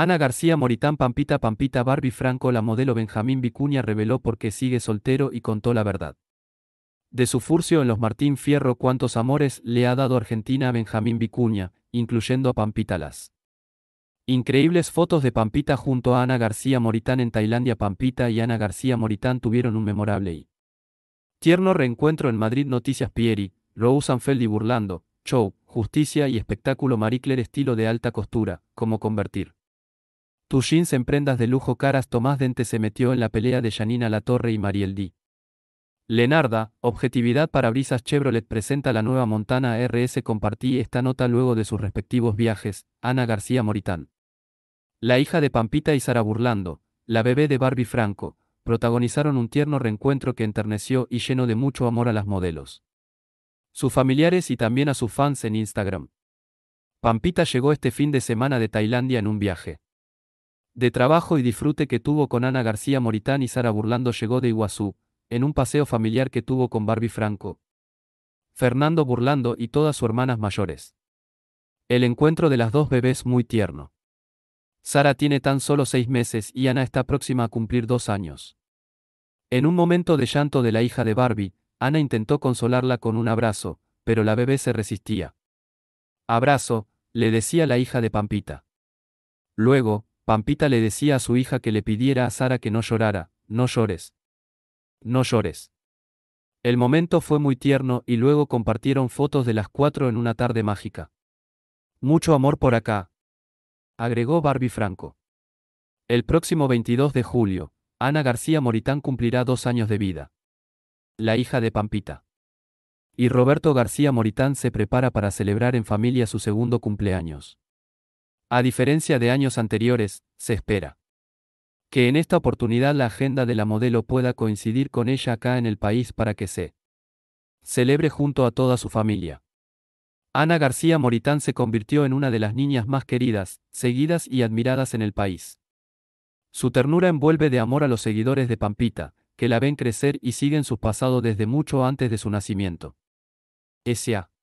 Ana García Moritán Pampita Pampita Barbie Franco La modelo Benjamín Vicuña reveló por qué sigue soltero y contó la verdad. De su furcio en los Martín Fierro cuántos amores le ha dado Argentina a Benjamín Vicuña, incluyendo a Pampita Las. Increíbles fotos de Pampita junto a Ana García Moritán en Tailandia Pampita y Ana García Moritán tuvieron un memorable y tierno reencuentro en Madrid Noticias Pieri, Rosenfeld y Burlando, show, justicia y espectáculo Marie Claire estilo de alta costura, como convertir tus jeans en prendas de lujo caras Tomás Dente se metió en la pelea de Janina Torre y Mariel D. Lenarda, Objetividad para brisas Chevrolet presenta la nueva Montana RS. Compartí esta nota luego de sus respectivos viajes, Ana García Moritán. La hija de Pampita y Sara Burlando, la bebé de Barbie Franco, protagonizaron un tierno reencuentro que enterneció y llenó de mucho amor a las modelos. Sus familiares y también a sus fans en Instagram. Pampita llegó este fin de semana de Tailandia en un viaje de trabajo y disfrute que tuvo con Ana García Moritán y Sara Burlando llegó de Iguazú, en un paseo familiar que tuvo con Barbie Franco, Fernando Burlando y todas sus hermanas mayores. El encuentro de las dos bebés muy tierno. Sara tiene tan solo seis meses y Ana está próxima a cumplir dos años. En un momento de llanto de la hija de Barbie, Ana intentó consolarla con un abrazo, pero la bebé se resistía. Abrazo, le decía la hija de Pampita. Luego, Pampita le decía a su hija que le pidiera a Sara que no llorara, no llores. No llores. El momento fue muy tierno y luego compartieron fotos de las cuatro en una tarde mágica. Mucho amor por acá. Agregó Barbie Franco. El próximo 22 de julio, Ana García Moritán cumplirá dos años de vida. La hija de Pampita. Y Roberto García Moritán se prepara para celebrar en familia su segundo cumpleaños. A diferencia de años anteriores, se espera que en esta oportunidad la agenda de la modelo pueda coincidir con ella acá en el país para que se celebre junto a toda su familia. Ana García Moritán se convirtió en una de las niñas más queridas, seguidas y admiradas en el país. Su ternura envuelve de amor a los seguidores de Pampita, que la ven crecer y siguen su pasado desde mucho antes de su nacimiento. S.A.